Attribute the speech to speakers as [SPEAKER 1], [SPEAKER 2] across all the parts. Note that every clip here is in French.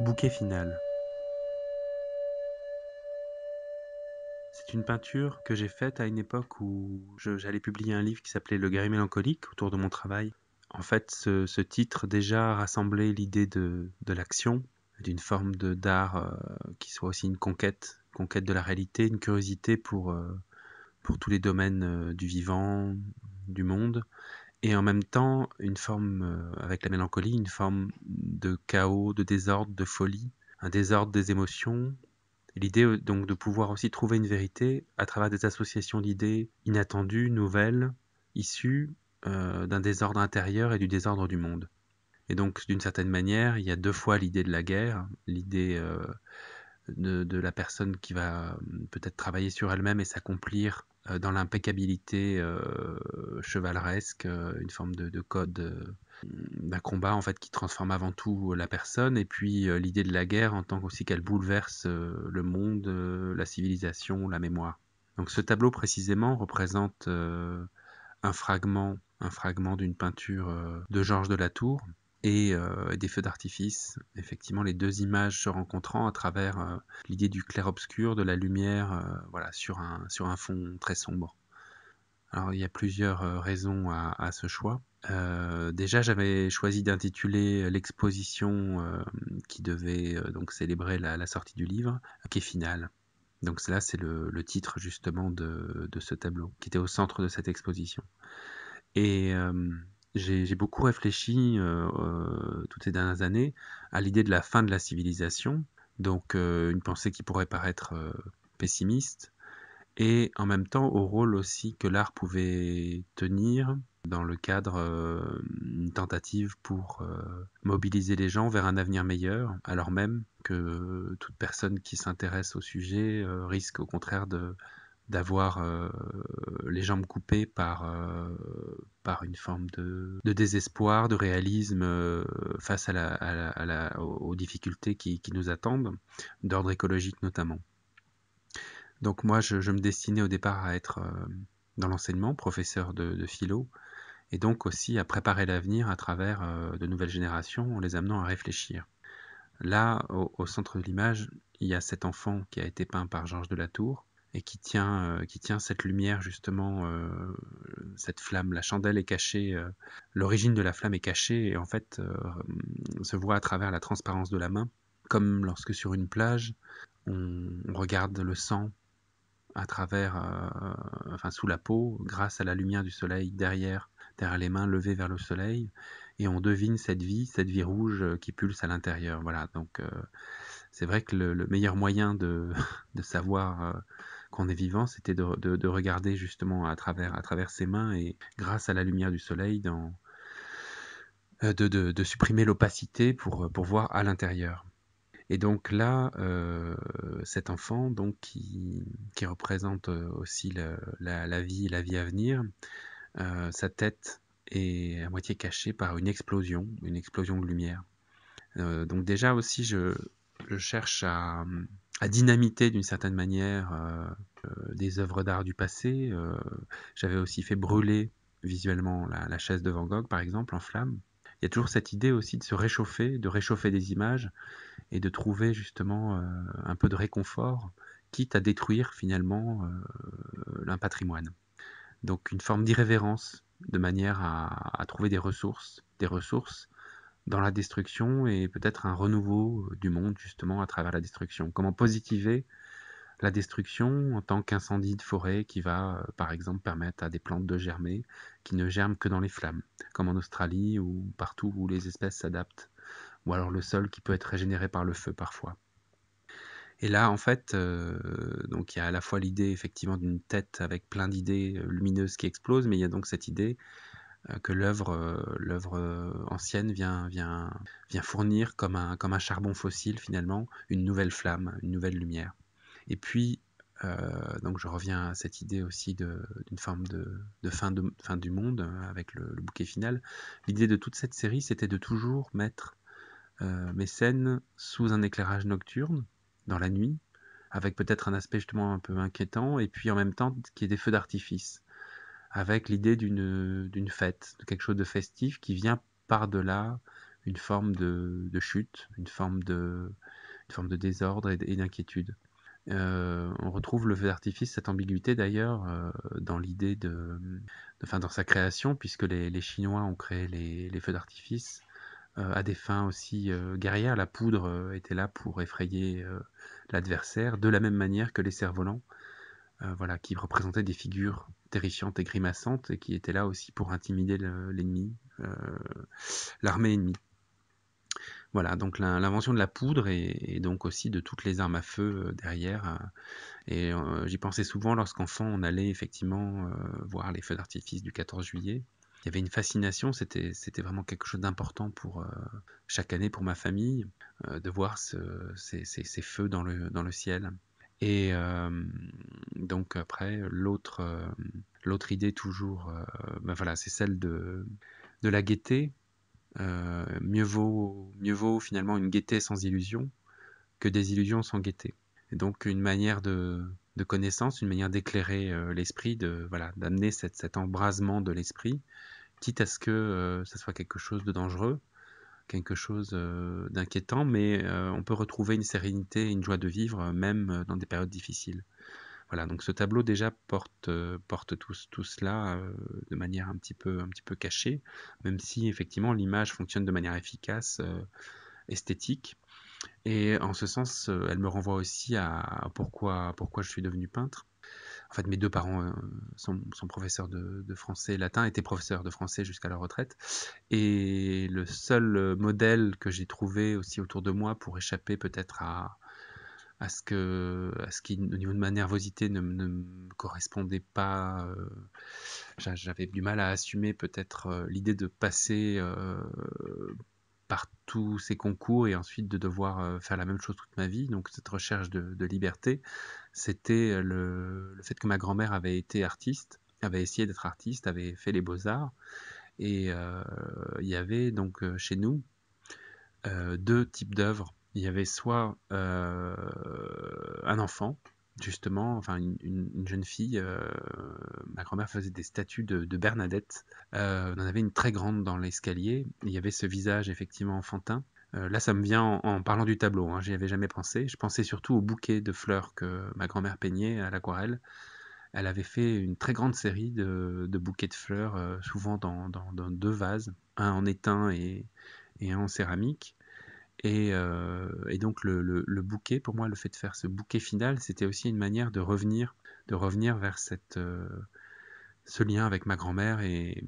[SPEAKER 1] Bouquet final. C'est une peinture que j'ai faite à une époque où j'allais publier un livre qui s'appelait Le guerrier mélancolique autour de mon travail. En fait, ce, titre déjà rassemblait l'idée de, l'action, d'une forme d'art euh, qui soit aussi une conquête, conquête de la réalité, une curiosité pour, euh, tous les domaines euh, du vivant, du monde, et en même temps, une forme, euh, avec la mélancolie, une forme de chaos, de désordre, de folie, un désordre des émotions. L'idée euh, donc de pouvoir aussi trouver une vérité à travers des associations d'idées inattendues, nouvelles, issues euh, d'un désordre intérieur et du désordre du monde. Et donc, d'une certaine manière, il y a deux fois l'idée de la guerre, l'idée de, la personne qui va euh, peut-être travailler sur elle-même et s'accomplir euh, dans l'impeccabilité euh, chevaleresque, une forme de, code d'un combat en fait qui transforme avant tout la personne et puis l'idée de la guerre en tant qu'aussi qu'elle bouleverse le monde, la civilisation, la mémoire. Donc ce tableau précisément représente un fragment, un fragment d'une peinture de Georges de la Tour et euh, des feux d'artifice. Effectivement, les deux images se rencontrant à travers euh, l'idée du clair-obscur, de la lumière, euh, voilà, sur un, sur un fond très sombre. Alors, il y a plusieurs raisons à, ce choix. déjà, j'avais choisi d'intituler l'exposition qui devait donc célébrer la, sortie du livre, qui est finale. Donc cela, c'est le, le, titre justement de, de, ce tableau qui était au centre de cette exposition. Et j'ai beaucoup réfléchi, euh, euh, toutes ces dernières années à l'idée de la fin de la civilisation, donc euh, une pensée qui pourrait paraître, pessimiste et en même temps au rôle aussi que l'art pouvait tenir dans le cadre, d'une tentative pour, mobiliser les gens vers un avenir meilleur, alors même que toute personne qui s'intéresse au sujet, risque au contraire de d'avoir euh, les jambes coupées par, euh, par une forme de, de désespoir, de réalisme euh, face à la, à la, aux difficultés qui, qui nous attendent, d'ordre écologique notamment. Donc moi, je, me destinais au départ à être dans l'enseignement, professeur de, de, philo, et donc aussi à préparer l'avenir à travers de nouvelles générations en les amenant à réfléchir. Là, au, au centre de l'image, il y a cet enfant qui a été peint par Georges de la Tour, et qui tient, euh, qui tient cette lumière justement, euh, cette flamme. La chandelle est cachée, euh, l'origine de la flamme est cachée et en fait on se voit à travers la transparence de la main, comme lorsque sur une plage on, regarde le sang à travers, enfin sous la peau, grâce à la lumière du soleil derrière, derrière les mains levées vers le soleil, et on devine cette vie, cette vie rouge qui pulse à l'intérieur. Voilà, donc c'est vrai que le, meilleur moyen de, de savoir qu'on est vivant, c'était de, regarder justement à travers, à travers ses mains et grâce à la lumière du soleil, euh, de, supprimer l'opacité euh, pour, voir à l'intérieur. Et donc là, euh, cet enfant, donc qui, représente aussi la, vie et la vie à venir, sa tête est à moitié cachée par une explosion, une explosion de lumière. donc déjà aussi, je cherche à, à dynamiter d'une certaine manière euh, des œuvres d'art du passé. Euh, j'avais aussi fait brûler visuellement la, chaise de Van Gogh, par exemple, en flamme. Il y a toujours cette idée aussi de se réchauffer, de réchauffer des images et de trouver justement euh, un peu de réconfort, quitte à détruire finalement un patrimoine. Donc une forme d'irrévérence de manière à, à, trouver des ressources, des ressources dans la destruction et peut-être un renouveau euh, du monde justement à travers la destruction. Comment positiver la destruction en tant qu'incendie de forêt qui va euh, par exemple permettre à des plantes de germer qui ne germent que dans les flammes, comme en Australie ou partout où les espèces s'adaptent, ou alors le sol qui peut être régénéré par le feu parfois. Et là, en fait, euh, donc il y a à la fois l'idée effectivement d'une tête avec plein d'idées lumineuses qui explosent, mais il y a donc cette idée que l'œuvre euh, euh, ancienne vient, fournir comme un, charbon fossile finalement une nouvelle flamme, une nouvelle lumière. Et puis, euh, donc je reviens à cette idée aussi d'une forme de, fin du monde avec le, bouquet final. L'idée de toute cette série, c'était de toujours mettre mes scènes sous un éclairage nocturne, dans la nuit, avec peut-être un aspect justement un peu inquiétant, et puis en même temps qu'il y ait des feux d'artifice avec l'idée d'une, fête, de quelque chose de festif qui vient par-delà une forme de, chute, une forme de, désordre et d'inquiétude. Euh, on retrouve le feu d'artifice, cette ambiguïté d'ailleurs, euh, dans l'idée de, fin dans sa création, puisque les, Chinois ont créé les, feux d'artifice euh, à des fins aussi guerrières. La poudre était là pour effrayer l'adversaire, de la même manière que les cerfs-volants, voilà, qui représentaient des figures terrifiante et grimaçante qui était là aussi pour intimider l'ennemi, euh, l'armée ennemie. Voilà, donc l'invention de la poudre et, donc aussi de toutes les armes à feu euh, derrière. Euh, et j'y pensais souvent lorsqu'enfant on allait effectivement voir les feux d'artifice du 14 juillet. Il y avait une fascination, c'était vraiment quelque chose d'important pour chaque année pour ma famille, de voir ces, feux dans le ciel. Et donc après, l'autre l'autre idée toujours, ben voilà, c'est celle de, la gaieté. mieux, vaut, mieux vaut finalement une gaieté sans illusion que des illusions sans gaieté. Et donc une manière de, de connaissance, une manière d'éclairer l'esprit, de voilà, d'amener cet, embrasement de l'esprit, quitte à ce que ce ça soit quelque chose de dangereux, quelque chose d'inquiétant, mais on peut retrouver une sérénité une joie de vivre, même dans des périodes difficiles. Voilà, donc ce tableau déjà porte, porte tout, tout cela de manière un petit, peu, un petit peu cachée, même si effectivement l'image fonctionne de manière efficace, esthétique. Et en ce sens, elle me renvoie aussi à pourquoi, pourquoi je suis devenu peintre en fait, mes deux parents euh, sont, professeurs de, français latin, étaient professeurs de français jusqu'à leur retraite. Et le seul euh, modèle que j'ai trouvé aussi autour de moi pour échapper peut-être à, à, ce que, à ce qui, au niveau de ma nervosité, ne, ne me correspondait pas. Euh, j'avais du mal à assumer peut-être l'idée de passer par tous ces concours et ensuite de devoir euh, faire la même chose toute ma vie, donc cette recherche de, liberté, c'était euh, le, fait que ma grand-mère avait été artiste, avait essayé d'être artiste, avait fait les beaux-arts, et euh, il y avait donc chez nous deux types d'œuvres. Il y avait soit un enfant justement, enfin une, jeune fille, euh, ma grand-mère faisait des statues de, Bernadette. Euh, on en avait une très grande dans l'escalier. Il y avait ce visage effectivement enfantin. Euh, là, ça me vient en, parlant du tableau. Hein, J'y avais jamais pensé. Je pensais surtout au bouquet de fleurs que ma grand-mère peignait à l'aquarelle. Elle avait fait une très grande série de, bouquets de fleurs, souvent dans, deux vases, un en étain et un en céramique. Euh, et, donc le, bouquet, pour moi, le fait de faire ce bouquet final, c'était aussi une manière de revenir, de revenir vers cette, euh, ce lien avec ma grand-mère et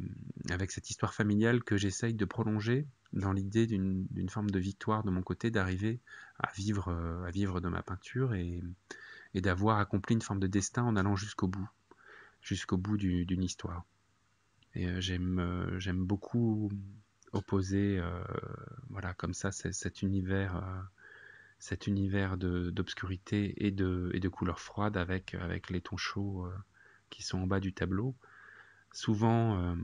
[SPEAKER 1] mm, avec cette histoire familiale que j'essaye de prolonger dans l'idée d'une forme de victoire de mon côté, d'arriver à vivre, euh, à vivre de ma peinture et, d'avoir accompli une forme de destin en allant jusqu'au bout, jusqu'au bout d'une histoire. Et j'aime beaucoup opposer euh, voilà, comme ça cet univers euh, cet univers d'obscurité et de, et de avec, avec les tons chauds euh, qui sont en bas du tableau. Souvent,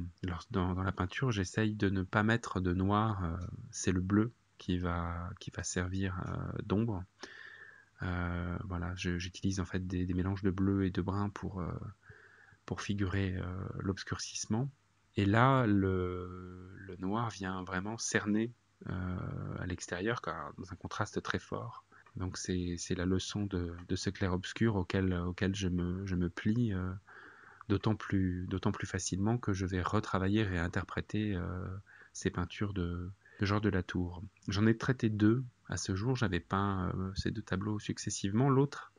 [SPEAKER 1] dans, la peinture, j'essaye de ne pas mettre de noir, c'est le bleu qui va, qui va servir d'ombre. voilà, j'utilise en fait des, mélanges de bleu et de brun pour, pour figurer l'obscurcissement. Et là, le, noir vient vraiment cerner euh, à l'extérieur dans un contraste très fort. Donc c'est la leçon de, ce clair-obscur auquel, auquel je, me, plie euh, d'autant plus, plus facilement que je vais retravailler et interpréter euh, ces peintures de, de Georges de la Tour. J'en ai traité deux à ce jour, j'avais peint ces deux tableaux successivement. L'autre,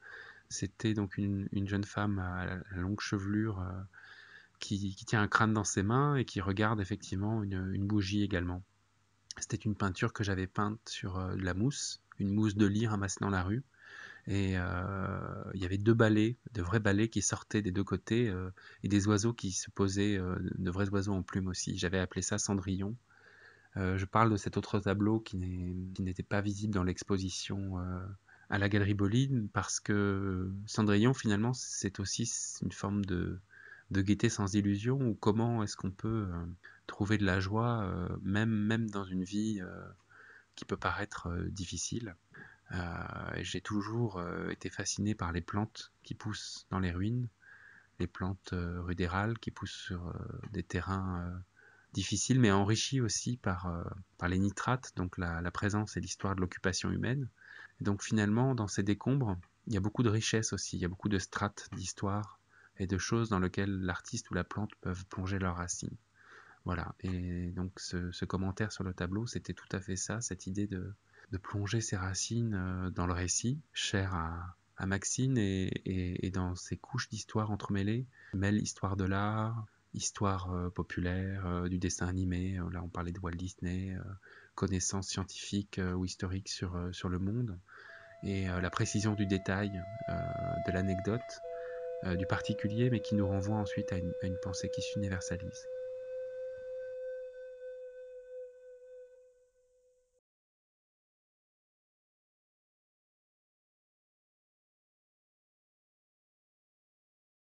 [SPEAKER 1] c'était donc une, jeune femme à, à longue chevelure qui, tient un crâne dans ses mains et qui regarde effectivement une, bougie également. C'était une peinture que j'avais peinte sur de euh, la mousse, une mousse de lit ramassée dans la rue. Et euh, il y avait deux balais, de vrais balais qui sortaient des deux côtés euh, et des oiseaux qui se posaient, de vrais oiseaux en plumes aussi. J'avais appelé ça Cendrillon. je parle de cet autre tableau qui n'était pas visible dans l'exposition à la Galerie Bolide parce que Cendrillon finalement c'est aussi une forme de, de gaieté sans illusion ou comment est-ce qu'on peut euh, trouver de la joie euh, même, même dans une vie euh, qui peut paraître difficile. J'ai toujours été fasciné par les plantes qui poussent dans les ruines, les plantes rudérales qui poussent sur des terrains difficiles, mais enrichi aussi par, par les nitrates, donc la, présence et l'histoire de l'occupation humaine. Et donc finalement, dans ces décombres, il y a beaucoup de richesses aussi, il y a beaucoup de strates d'histoire, et de choses dans lesquelles l'artiste ou la plante peuvent plonger leurs racines. Voilà, et donc ce, commentaire sur le tableau, c'était tout à fait ça, cette idée de, plonger ses racines euh, dans le récit, cher à, Maxine, et, dans ces couches d'histoire entremêlées, mêle histoire de l'art, histoire euh, populaire, euh, du dessin animé, là on parlait de Walt Disney, connaissances scientifiques ou historiques sur, sur le monde, et la précision du détail, de l'anecdote, euh, du particulier, mais qui nous renvoie ensuite à une, à une pensée qui s'universalise.